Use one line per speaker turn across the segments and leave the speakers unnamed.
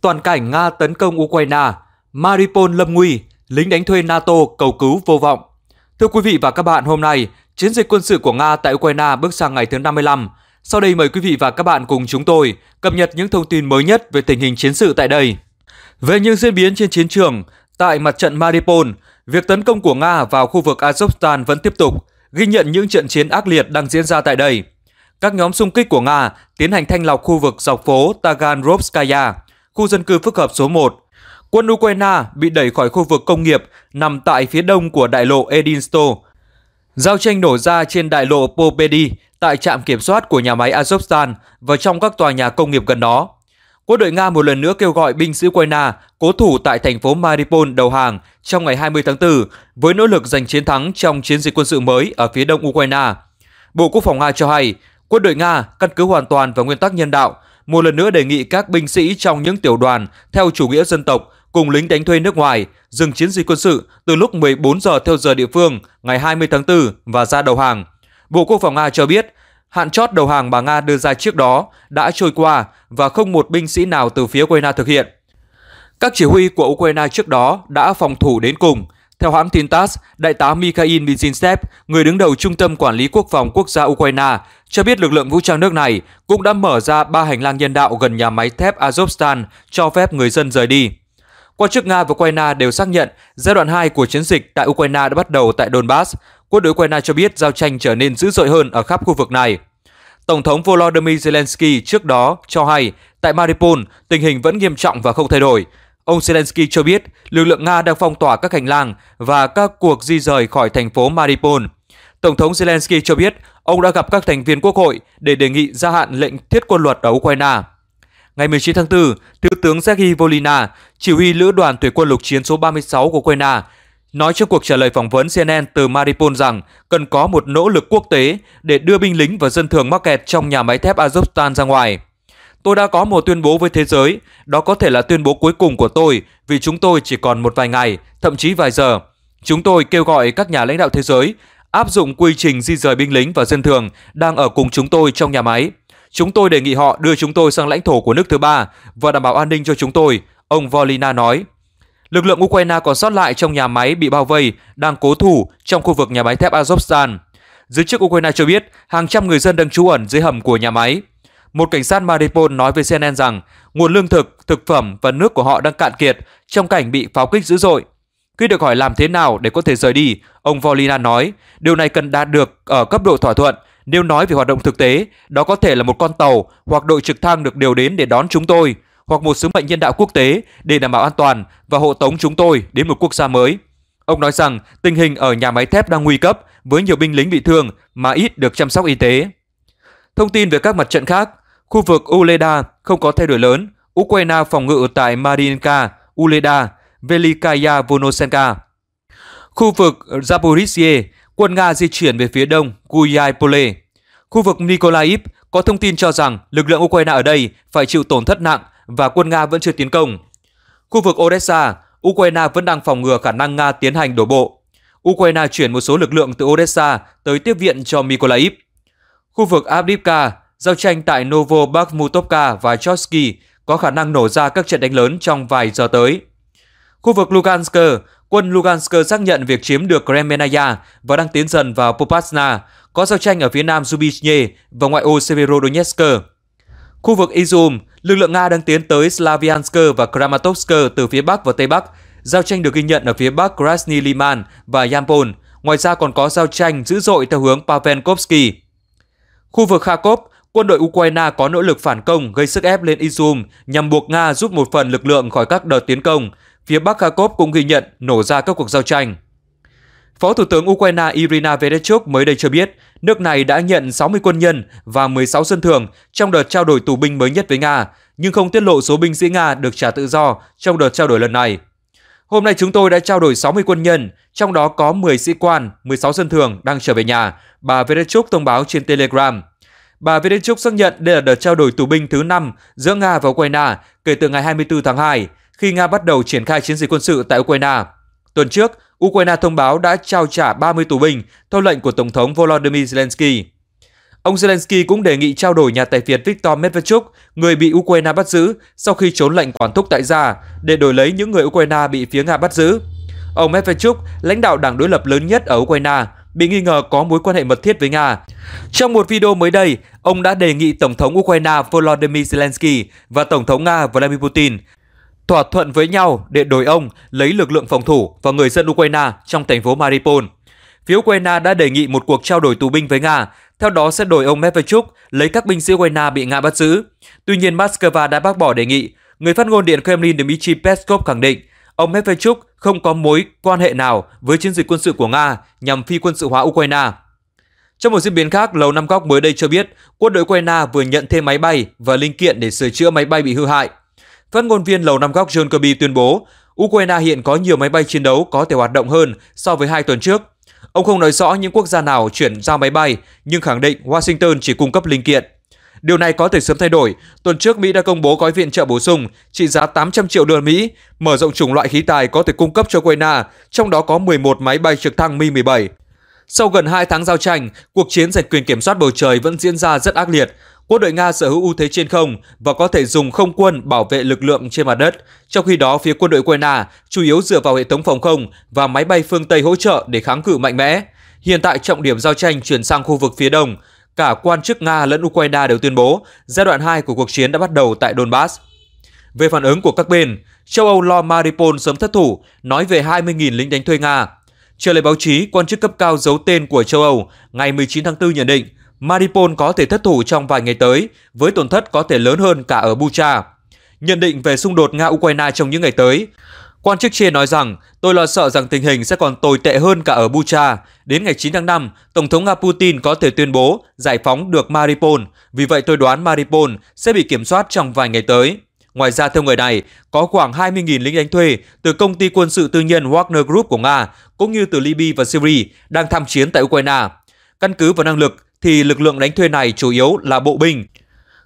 toàn cảnh Nga tấn công Ukraine, Mariupol lâm nguy, lính đánh thuê NATO cầu cứu vô vọng. Thưa quý vị và các bạn, hôm nay, chiến dịch quân sự của Nga tại Ukraine bước sang ngày thứ 55. Sau đây mời quý vị và các bạn cùng chúng tôi cập nhật những thông tin mới nhất về tình hình chiến sự tại đây. Về những diễn biến trên chiến trường, tại mặt trận Mariupol, việc tấn công của Nga vào khu vực Azovstan vẫn tiếp tục, ghi nhận những trận chiến ác liệt đang diễn ra tại đây. Các nhóm xung kích của Nga tiến hành thanh lọc khu vực dọc phố Taganrovskaya khu dân cư phức hợp số 1. Quân Ukraine bị đẩy khỏi khu vực công nghiệp nằm tại phía đông của đại lộ Edinsto. Giao tranh nổ ra trên đại lộ Popedi tại trạm kiểm soát của nhà máy Azovstan và trong các tòa nhà công nghiệp gần đó. Quân đội Nga một lần nữa kêu gọi binh sĩ Ukraine cố thủ tại thành phố Mariupol đầu hàng trong ngày 20 tháng 4 với nỗ lực giành chiến thắng trong chiến dịch quân sự mới ở phía đông Ukraine. Bộ Quốc phòng Nga cho hay, quân đội Nga căn cứ hoàn toàn vào nguyên tắc nhân đạo một lần nữa đề nghị các binh sĩ trong những tiểu đoàn theo chủ nghĩa dân tộc cùng lính đánh thuê nước ngoài dừng chiến dịch quân sự từ lúc 14 giờ theo giờ địa phương ngày 20 tháng 4 và ra đầu hàng. Bộ Quốc phòng Nga cho biết, hạn chót đầu hàng mà Nga đưa ra trước đó đã trôi qua và không một binh sĩ nào từ phía Ukraine thực hiện. Các chỉ huy của Ukraine trước đó đã phòng thủ đến cùng, theo hãng tin TASS, Đại tá Mikhail Mizinstev, người đứng đầu Trung tâm Quản lý Quốc phòng Quốc gia Ukraine, cho biết lực lượng vũ trang nước này cũng đã mở ra ba hành lang nhân đạo gần nhà máy thép Azovstan cho phép người dân rời đi. Quan chức Nga và Ukraine đều xác nhận giai đoạn 2 của chiến dịch tại Ukraine đã bắt đầu tại Donbass. Quân đội Ukraine cho biết giao tranh trở nên dữ dội hơn ở khắp khu vực này. Tổng thống Volodymyr Zelensky trước đó cho hay tại Mariupol tình hình vẫn nghiêm trọng và không thay đổi. Ông Zelensky cho biết lực lượng Nga đang phong tỏa các hành lang và các cuộc di rời khỏi thành phố Mariupol. Tổng thống Zelensky cho biết ông đã gặp các thành viên quốc hội để đề nghị gia hạn lệnh thiết quân luật ở Ukraine. Ngày 19 tháng 4, Thiếu tướng Sergei Volina, chỉ huy lữ đoàn thủy quân lục chiến số 36 của Ukraine, nói trong cuộc trả lời phỏng vấn CNN từ Mariupol rằng cần có một nỗ lực quốc tế để đưa binh lính và dân thường mắc kẹt trong nhà máy thép Azovstal ra ngoài. Tôi đã có một tuyên bố với thế giới, đó có thể là tuyên bố cuối cùng của tôi vì chúng tôi chỉ còn một vài ngày, thậm chí vài giờ. Chúng tôi kêu gọi các nhà lãnh đạo thế giới áp dụng quy trình di rời binh lính và dân thường đang ở cùng chúng tôi trong nhà máy. Chúng tôi đề nghị họ đưa chúng tôi sang lãnh thổ của nước thứ ba và đảm bảo an ninh cho chúng tôi, ông Volina nói. Lực lượng Ukraine còn sót lại trong nhà máy bị bao vây đang cố thủ trong khu vực nhà máy thép Azovstan. Giới chức Ukraine cho biết hàng trăm người dân đang trú ẩn dưới hầm của nhà máy. Một cảnh sát Mariupol nói với CNN rằng nguồn lương thực, thực phẩm và nước của họ đang cạn kiệt trong cảnh bị pháo kích dữ dội. Khi được hỏi làm thế nào để có thể rời đi, ông Volina nói điều này cần đạt được ở cấp độ thỏa thuận. Nếu nói về hoạt động thực tế, đó có thể là một con tàu hoặc đội trực thăng được điều đến để đón chúng tôi, hoặc một sứ mệnh nhân đạo quốc tế để đảm bảo an toàn và hộ tống chúng tôi đến một quốc gia mới. Ông nói rằng tình hình ở nhà máy thép đang nguy cấp với nhiều binh lính bị thương mà ít được chăm sóc y tế. Thông tin về các mặt trận khác, khu vực Uleda không có thay đổi lớn, Ukraine phòng ngự tại Marinka, Uleda, Velikaya Vonosenka. Khu vực Zaporizhia, quân Nga di chuyển về phía đông Guyaipole. Khu vực Mykolaiv có thông tin cho rằng lực lượng Ukraine ở đây phải chịu tổn thất nặng và quân Nga vẫn chưa tiến công. Khu vực Odessa, Ukraine vẫn đang phòng ngừa khả năng Nga tiến hành đổ bộ. Ukraine chuyển một số lực lượng từ Odessa tới tiếp viện cho Mykolaiv. Khu vực Avdiivka, giao tranh tại Novo Bakhmutovka và Chosky có khả năng nổ ra các trận đánh lớn trong vài giờ tới. Khu vực Lugansk, quân Lugansk xác nhận việc chiếm được Kremenaya và đang tiến dần vào Popasna, có giao tranh ở phía nam Zubizhne và ngoại ô Severodonetsk. Khu vực Izum, lực lượng Nga đang tiến tới Slavyansk và Kramatovsk từ phía bắc và tây bắc. Giao tranh được ghi nhận ở phía bắc Krasny Liman và Yampol. Ngoài ra còn có giao tranh dữ dội theo hướng Pavenkovsky. Khu vực Kharkov, quân đội Ukraine có nỗ lực phản công gây sức ép lên Izum nhằm buộc Nga rút một phần lực lượng khỏi các đợt tiến công. Phía Bắc Kharkov cũng ghi nhận nổ ra các cuộc giao tranh. Phó Thủ tướng Ukraine Irina Vereshchuk mới đây cho biết, nước này đã nhận 60 quân nhân và 16 dân thường trong đợt trao đổi tù binh mới nhất với Nga, nhưng không tiết lộ số binh sĩ Nga được trả tự do trong đợt trao đổi lần này. Hôm nay chúng tôi đã trao đổi 60 quân nhân, trong đó có 10 sĩ quan, 16 dân thường đang trở về nhà, bà Vedechuk thông báo trên Telegram. Bà Vedechuk xác nhận đây là đợt trao đổi tù binh thứ 5 giữa Nga và Ukraine kể từ ngày 24 tháng 2, khi Nga bắt đầu triển khai chiến dịch quân sự tại Ukraine. Tuần trước, Ukraine thông báo đã trao trả 30 tù binh theo lệnh của Tổng thống Volodymyr Zelensky. Ông Zelensky cũng đề nghị trao đổi nhà tài phiệt Viktor Medvedchuk, người bị Ukraine bắt giữ sau khi trốn lệnh quản thúc tại gia, để đổi lấy những người Ukraine bị phía Nga bắt giữ. Ông Medvedchuk, lãnh đạo đảng đối lập lớn nhất ở Ukraine, bị nghi ngờ có mối quan hệ mật thiết với Nga. Trong một video mới đây, ông đã đề nghị Tổng thống Ukraine Volodymyr Zelensky và Tổng thống Nga Vladimir Putin thỏa thuận với nhau để đổi ông lấy lực lượng phòng thủ và người dân Ukraine trong thành phố Mariupol. Phía Ukraine đã đề nghị một cuộc trao đổi tù binh với Nga theo đó sẽ đổi ông Medvedchuk lấy các binh sĩ Ukraine bị Nga bắt giữ. Tuy nhiên, Moscow đã bác bỏ đề nghị. Người phát ngôn Điện Kremlin Dmitry Peskov khẳng định ông Medvedchuk không có mối quan hệ nào với chiến dịch quân sự của Nga nhằm phi quân sự hóa Ukraine. Trong một diễn biến khác, Lầu Năm Góc mới đây cho biết quân đội Ukraine vừa nhận thêm máy bay và linh kiện để sửa chữa máy bay bị hư hại. Phát ngôn viên Lầu Năm Góc John Kirby tuyên bố, Ukraine hiện có nhiều máy bay chiến đấu có thể hoạt động hơn so với hai tuần trước – Ông không nói rõ những quốc gia nào chuyển giao máy bay, nhưng khẳng định Washington chỉ cung cấp linh kiện. Điều này có thể sớm thay đổi. Tuần trước, Mỹ đã công bố gói viện trợ bổ sung trị giá 800 triệu đô la Mỹ, mở rộng chủng loại khí tài có thể cung cấp cho Ukraine, trong đó có 11 máy bay trực thăng Mi-17. Sau gần 2 tháng giao tranh, cuộc chiến giành quyền kiểm soát bầu trời vẫn diễn ra rất ác liệt. Quân đội Nga sở hữu ưu thế trên không và có thể dùng không quân bảo vệ lực lượng trên mặt đất, trong khi đó phía quân đội Ukraine chủ yếu dựa vào hệ thống phòng không và máy bay phương Tây hỗ trợ để kháng cự mạnh mẽ. Hiện tại trọng điểm giao tranh chuyển sang khu vực phía đông, cả quan chức Nga lẫn Ukraine đều tuyên bố giai đoạn 2 của cuộc chiến đã bắt đầu tại Donbass. Về phản ứng của các bên, châu Âu lo maripol sớm thất thủ, nói về 20.000 lính đánh thuê Nga. Trả lời báo chí, quan chức cấp cao giấu tên của châu Âu ngày 19 tháng 4 nhận định Mariupol có thể thất thủ trong vài ngày tới, với tổn thất có thể lớn hơn cả ở Bucha. Nhận định về xung đột Nga-Ukraine trong những ngày tới, quan chức trên nói rằng tôi lo sợ rằng tình hình sẽ còn tồi tệ hơn cả ở Bucha. Đến ngày 9 tháng 5, Tổng thống Nga Putin có thể tuyên bố giải phóng được Mariupol. vì vậy tôi đoán Mariupol sẽ bị kiểm soát trong vài ngày tới. Ngoài ra, theo người này, có khoảng 20.000 lính đánh thuê từ công ty quân sự tư nhân Wagner Group của Nga, cũng như từ Libya và Syria, đang tham chiến tại Ukraine. Căn cứ vào năng lực, thì lực lượng đánh thuê này chủ yếu là bộ binh,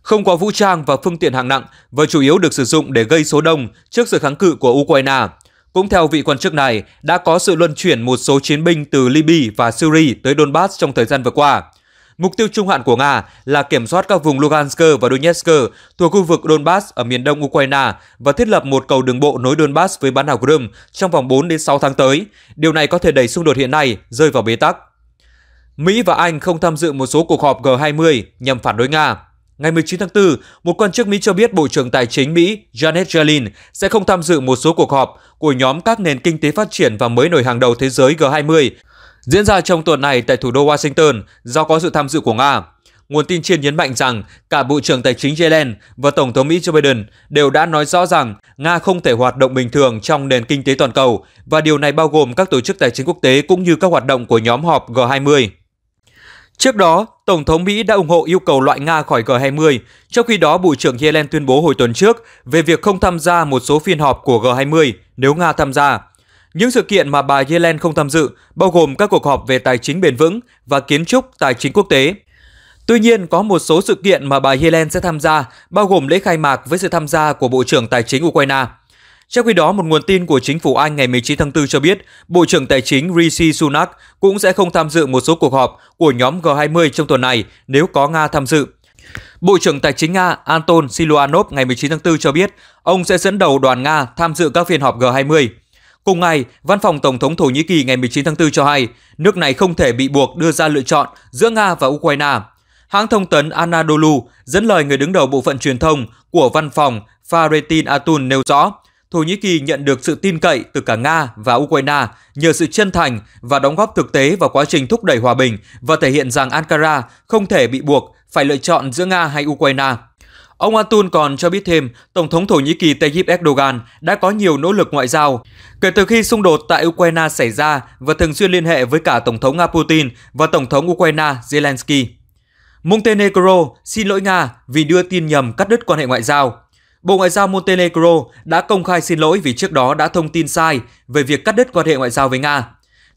không có vũ trang và phương tiện hạng nặng và chủ yếu được sử dụng để gây số đông trước sự kháng cự của Ukraine. Cũng theo vị quan chức này, đã có sự luân chuyển một số chiến binh từ Libya và Syria tới Donbass trong thời gian vừa qua. Mục tiêu trung hạn của Nga là kiểm soát các vùng Lugansk và Donetsk thuộc khu vực Donbass ở miền đông Ukraine và thiết lập một cầu đường bộ nối Donbass với bán đảo Crimea trong vòng 4 đến 6 tháng tới. Điều này có thể đẩy xung đột hiện nay rơi vào bế tắc. Mỹ và Anh không tham dự một số cuộc họp G20 nhằm phản đối Nga. Ngày 19 tháng 4, một quan chức Mỹ cho biết Bộ trưởng Tài chính Mỹ Janet Yellen sẽ không tham dự một số cuộc họp của nhóm các nền kinh tế phát triển và mới nổi hàng đầu thế giới G20 diễn ra trong tuần này tại thủ đô Washington do có sự tham dự của Nga. Nguồn tin trên nhấn mạnh rằng cả Bộ trưởng Tài chính Yellen và Tổng thống Mỹ Joe Biden đều đã nói rõ rằng Nga không thể hoạt động bình thường trong nền kinh tế toàn cầu và điều này bao gồm các tổ chức tài chính quốc tế cũng như các hoạt động của nhóm họp G20. Trước đó, Tổng thống Mỹ đã ủng hộ yêu cầu loại Nga khỏi G20, trong khi đó Bộ trưởng Yellen tuyên bố hồi tuần trước về việc không tham gia một số phiên họp của G20 nếu Nga tham gia. Những sự kiện mà bà Yellen không tham dự bao gồm các cuộc họp về tài chính bền vững và kiến trúc tài chính quốc tế. Tuy nhiên, có một số sự kiện mà bà Yellen sẽ tham gia, bao gồm lễ khai mạc với sự tham gia của Bộ trưởng Tài chính Ukraine. Trong khi đó, một nguồn tin của chính phủ Anh ngày 19 tháng 4 cho biết, Bộ trưởng Tài chính Rishi Sunak cũng sẽ không tham dự một số cuộc họp của nhóm G20 trong tuần này nếu có Nga tham dự. Bộ trưởng Tài chính Nga Anton Siluanov ngày 19 tháng 4 cho biết, ông sẽ dẫn đầu đoàn Nga tham dự các phiên họp G20. Cùng ngày, Văn phòng Tổng thống Thổ Nhĩ Kỳ ngày 19 tháng 4 cho hay, nước này không thể bị buộc đưa ra lựa chọn giữa Nga và Ukraine. Hãng thông tấn Anadolu dẫn lời người đứng đầu bộ phận truyền thông của văn phòng Faretin Atun nêu rõ, Thổ Nhĩ Kỳ nhận được sự tin cậy từ cả Nga và Ukraine nhờ sự chân thành và đóng góp thực tế vào quá trình thúc đẩy hòa bình và thể hiện rằng Ankara không thể bị buộc phải lựa chọn giữa Nga hay Ukraine. Ông Atun còn cho biết thêm, Tổng thống Thổ Nhĩ Kỳ Tayyip Erdogan đã có nhiều nỗ lực ngoại giao. Kể từ khi xung đột tại Ukraine xảy ra và thường xuyên liên hệ với cả Tổng thống Nga Putin và Tổng thống Ukraine Zelensky. Montenegro xin lỗi Nga vì đưa tin nhầm cắt đứt quan hệ ngoại giao. Bộ Ngoại giao Montenegro đã công khai xin lỗi vì trước đó đã thông tin sai về việc cắt đứt quan hệ ngoại giao với Nga.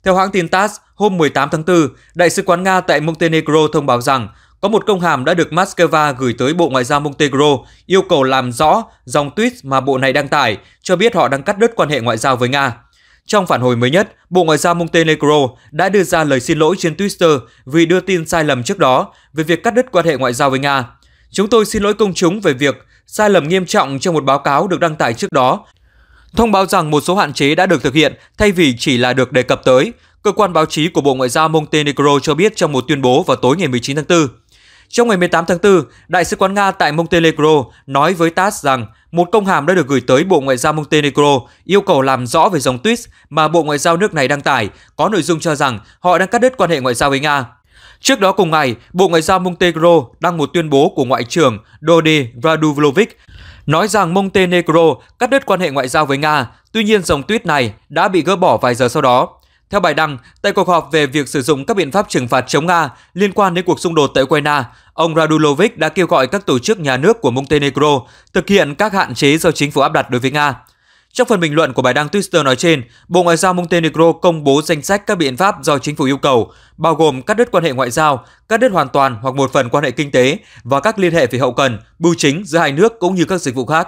Theo hãng tin TASS, hôm 18 tháng 4, Đại sứ quán Nga tại Montenegro thông báo rằng có một công hàm đã được Moscow gửi tới Bộ Ngoại giao Montenegro yêu cầu làm rõ dòng tweet mà bộ này đăng tải, cho biết họ đang cắt đứt quan hệ ngoại giao với Nga. Trong phản hồi mới nhất, Bộ Ngoại giao Montenegro đã đưa ra lời xin lỗi trên Twitter vì đưa tin sai lầm trước đó về việc cắt đứt quan hệ ngoại giao với Nga. Chúng tôi xin lỗi công chúng về việc sai lầm nghiêm trọng trong một báo cáo được đăng tải trước đó. Thông báo rằng một số hạn chế đã được thực hiện thay vì chỉ là được đề cập tới, cơ quan báo chí của Bộ Ngoại giao Montenegro cho biết trong một tuyên bố vào tối ngày 19 tháng 4. Trong ngày 18 tháng 4, Đại sứ quán Nga tại Montenegro nói với TASS rằng một công hàm đã được gửi tới Bộ Ngoại giao Montenegro yêu cầu làm rõ về dòng tweet mà Bộ Ngoại giao nước này đăng tải, có nội dung cho rằng họ đang cắt đứt quan hệ ngoại giao với Nga. Trước đó cùng ngày, Bộ Ngoại giao Montenegro đăng một tuyên bố của Ngoại trưởng Dodi Radulovic nói rằng Montenegro cắt đứt quan hệ ngoại giao với Nga, tuy nhiên dòng tweet này đã bị gỡ bỏ vài giờ sau đó. Theo bài đăng, tại cuộc họp về việc sử dụng các biện pháp trừng phạt chống Nga liên quan đến cuộc xung đột tại Ukraine, ông Radulovic đã kêu gọi các tổ chức nhà nước của Montenegro thực hiện các hạn chế do chính phủ áp đặt đối với Nga. Trong phần bình luận của bài đăng Twitter nói trên, Bộ Ngoại giao Montenegro công bố danh sách các biện pháp do chính phủ yêu cầu, bao gồm cắt đứt quan hệ ngoại giao, cắt đứt hoàn toàn hoặc một phần quan hệ kinh tế và các liên hệ về hậu cần, bưu chính giữa hai nước cũng như các dịch vụ khác.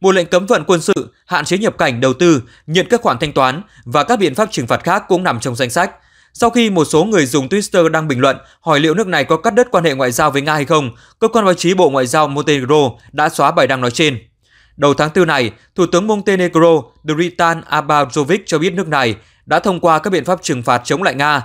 Một lệnh cấm vận quân sự, hạn chế nhập cảnh, đầu tư, nhận các khoản thanh toán và các biện pháp trừng phạt khác cũng nằm trong danh sách. Sau khi một số người dùng Twitter đăng bình luận hỏi liệu nước này có cắt đứt quan hệ ngoại giao với Nga hay không, cơ quan báo chí Bộ Ngoại giao Montenegro đã xóa bài đăng nói trên. Đầu tháng 4 này, Thủ tướng Montenegro Dritan Abazovic cho biết nước này đã thông qua các biện pháp trừng phạt chống lại Nga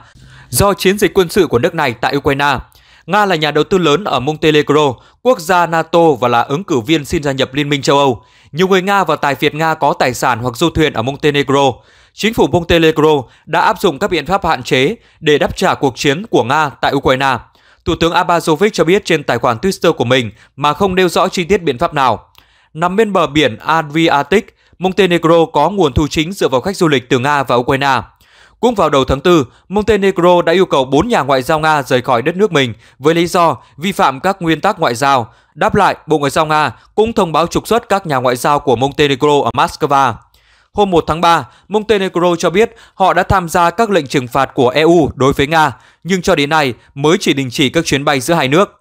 do chiến dịch quân sự của nước này tại Ukraine. Nga là nhà đầu tư lớn ở Montenegro, quốc gia NATO và là ứng cử viên xin gia nhập Liên minh châu Âu. Nhiều người Nga và tài phiệt Nga có tài sản hoặc du thuyền ở Montenegro. Chính phủ Montenegro đã áp dụng các biện pháp hạn chế để đáp trả cuộc chiến của Nga tại Ukraine. Thủ tướng Abazovic cho biết trên tài khoản Twitter của mình mà không nêu rõ chi tiết biện pháp nào. Nằm bên bờ biển Adriatic, Montenegro có nguồn thu chính dựa vào khách du lịch từ Nga và Ukraine. Cũng vào đầu tháng 4, Montenegro đã yêu cầu 4 nhà ngoại giao Nga rời khỏi đất nước mình với lý do vi phạm các nguyên tắc ngoại giao. Đáp lại, Bộ Ngoại giao Nga cũng thông báo trục xuất các nhà ngoại giao của Montenegro ở Moscow. Hôm 1 tháng 3, Montenegro cho biết họ đã tham gia các lệnh trừng phạt của EU đối với Nga, nhưng cho đến nay mới chỉ đình chỉ các chuyến bay giữa hai nước.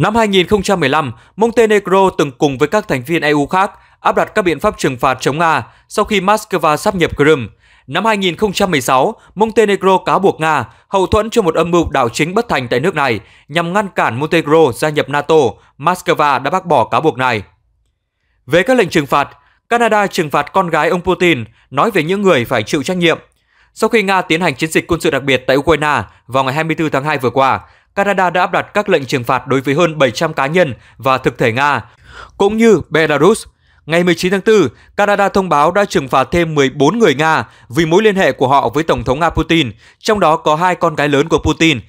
Năm 2015, Montenegro từng cùng với các thành viên EU khác áp đặt các biện pháp trừng phạt chống Nga sau khi Moscow sắp nhập Crimea. Năm 2016, Montenegro cáo buộc Nga hậu thuẫn cho một âm mưu đảo chính bất thành tại nước này nhằm ngăn cản Montenegro gia nhập NATO. Moscow đã bác bỏ cáo buộc này. Về các lệnh trừng phạt, Canada trừng phạt con gái ông Putin, nói về những người phải chịu trách nhiệm. Sau khi Nga tiến hành chiến dịch quân sự đặc biệt tại Ukraine vào ngày 24 tháng 2 vừa qua, Canada đã áp đặt các lệnh trừng phạt đối với hơn 700 cá nhân và thực thể Nga, cũng như Belarus. Ngày 19 tháng 4, Canada thông báo đã trừng phạt thêm 14 người Nga vì mối liên hệ của họ với Tổng thống Nga Putin, trong đó có hai con gái lớn của Putin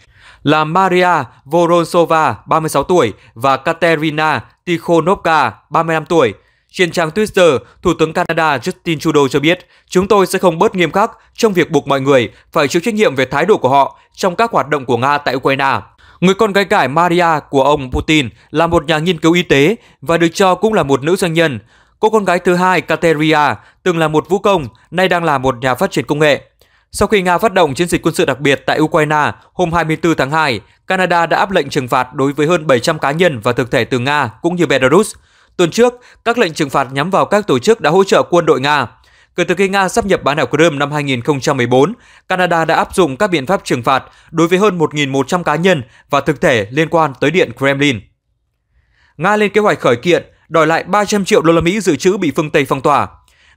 là Maria Voronsova, 36 tuổi và Katerina Tikhonovka, 35 tuổi. Trên trang Twitter, Thủ tướng Canada Justin Trudeau cho biết, chúng tôi sẽ không bớt nghiêm khắc trong việc buộc mọi người phải chịu trách nhiệm về thái độ của họ trong các hoạt động của Nga tại Ukraine. Người con gái cải Maria của ông Putin là một nhà nghiên cứu y tế và được cho cũng là một nữ doanh nhân. Cô con gái thứ hai Kateria từng là một vũ công, nay đang là một nhà phát triển công nghệ. Sau khi Nga phát động chiến dịch quân sự đặc biệt tại Ukraine hôm 24 tháng 2, Canada đã áp lệnh trừng phạt đối với hơn 700 cá nhân và thực thể từ Nga cũng như Belarus – Tuần trước, các lệnh trừng phạt nhắm vào các tổ chức đã hỗ trợ quân đội Nga. Kể từ khi Nga sắp nhập bán đảo Crimea năm 2014, Canada đã áp dụng các biện pháp trừng phạt đối với hơn 1.100 cá nhân và thực thể liên quan tới Điện Kremlin. Nga lên kế hoạch khởi kiện đòi lại 300 triệu đô la Mỹ dự trữ bị phương Tây phong tỏa.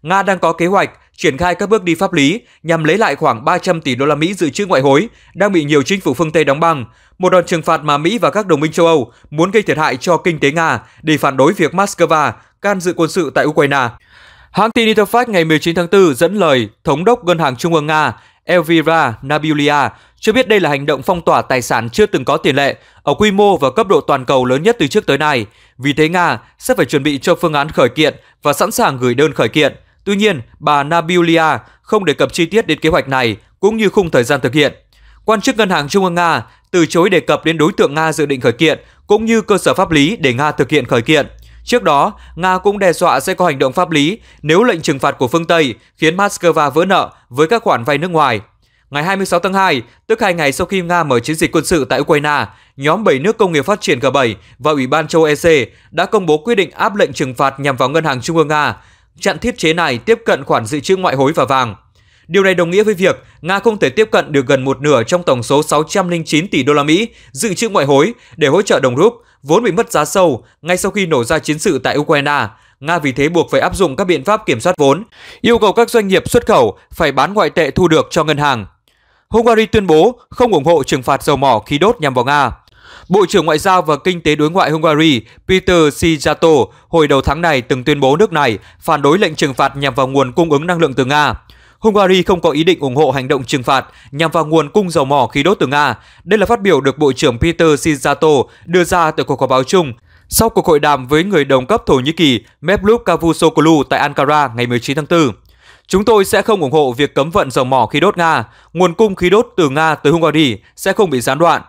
Nga đang có kế hoạch triển khai các bước đi pháp lý nhằm lấy lại khoảng 300 tỷ đô la Mỹ dự trữ ngoại hối đang bị nhiều chính phủ phương Tây đóng băng, một đòn trừng phạt mà Mỹ và các đồng minh châu Âu muốn gây thiệt hại cho kinh tế Nga để phản đối việc Moscow can dự quân sự tại Ukraine. Hãng tin Interfax ngày 19 tháng 4 dẫn lời Thống đốc Ngân hàng Trung ương Nga Elvira Nabiulia cho biết đây là hành động phong tỏa tài sản chưa từng có tiền lệ ở quy mô và cấp độ toàn cầu lớn nhất từ trước tới nay. Vì thế Nga sẽ phải chuẩn bị cho phương án khởi kiện và sẵn sàng gửi đơn khởi kiện. Tuy nhiên, bà Nabiulia không đề cập chi tiết đến kế hoạch này cũng như khung thời gian thực hiện. Quan chức Ngân hàng Trung ương Nga từ chối đề cập đến đối tượng Nga dự định khởi kiện cũng như cơ sở pháp lý để Nga thực hiện khởi kiện. Trước đó, Nga cũng đe dọa sẽ có hành động pháp lý nếu lệnh trừng phạt của phương Tây khiến Moscow vỡ nợ với các khoản vay nước ngoài. Ngày 26 tháng 2, tức hai ngày sau khi Nga mở chiến dịch quân sự tại Ukraine, nhóm 7 nước công nghiệp phát triển G7 và Ủy ban châu EC đã công bố quyết định áp lệnh trừng phạt nhằm vào Ngân hàng Trung ương Nga chặn thiết chế này tiếp cận khoản dự trữ ngoại hối và vàng. Điều này đồng nghĩa với việc Nga không thể tiếp cận được gần một nửa trong tổng số 609 tỷ đô la Mỹ dự trữ ngoại hối để hỗ trợ đồng rúp, vốn bị mất giá sâu ngay sau khi nổ ra chiến sự tại Ukraine. Nga vì thế buộc phải áp dụng các biện pháp kiểm soát vốn, yêu cầu các doanh nghiệp xuất khẩu phải bán ngoại tệ thu được cho ngân hàng. Hungary tuyên bố không ủng hộ trừng phạt dầu mỏ khí đốt nhằm vào Nga. Bộ trưởng Ngoại giao và Kinh tế đối ngoại Hungary Peter Sijato hồi đầu tháng này từng tuyên bố nước này phản đối lệnh trừng phạt nhằm vào nguồn cung ứng năng lượng từ Nga. Hungary không có ý định ủng hộ hành động trừng phạt nhằm vào nguồn cung dầu mỏ khí đốt từ Nga. Đây là phát biểu được Bộ trưởng Peter Sijato đưa ra tại cuộc họp báo chung sau cuộc hội đàm với người đồng cấp Thổ Nhĩ Kỳ Mevlut Cavusoglu tại Ankara ngày 19 tháng 4. Chúng tôi sẽ không ủng hộ việc cấm vận dầu mỏ khí đốt Nga, nguồn cung khí đốt từ Nga tới Hungary sẽ không bị gián đoạn.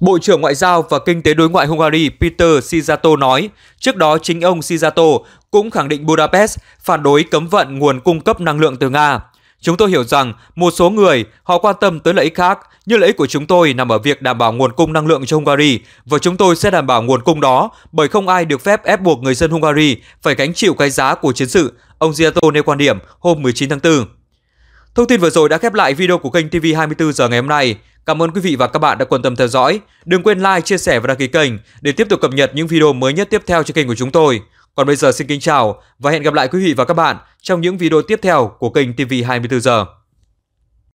Bộ trưởng Ngoại giao và Kinh tế đối ngoại Hungary Peter Sijato nói, trước đó chính ông Sijato cũng khẳng định Budapest phản đối cấm vận nguồn cung cấp năng lượng từ Nga. Chúng tôi hiểu rằng một số người họ quan tâm tới lợi ích khác, nhưng lợi ích của chúng tôi nằm ở việc đảm bảo nguồn cung năng lượng cho Hungary và chúng tôi sẽ đảm bảo nguồn cung đó bởi không ai được phép ép buộc người dân Hungary phải gánh chịu cái giá của chiến sự Ông Giato nêu quan điểm hôm 19 tháng 4. Thông tin vừa rồi đã khép lại video của kênh TV 24 giờ ngày hôm nay. Cảm ơn quý vị và các bạn đã quan tâm theo dõi. Đừng quên like, chia sẻ và đăng ký kênh để tiếp tục cập nhật những video mới nhất tiếp theo trên kênh của chúng tôi. Còn bây giờ xin kính chào và hẹn gặp lại quý vị và các bạn trong những video tiếp theo của kênh TV 24 giờ.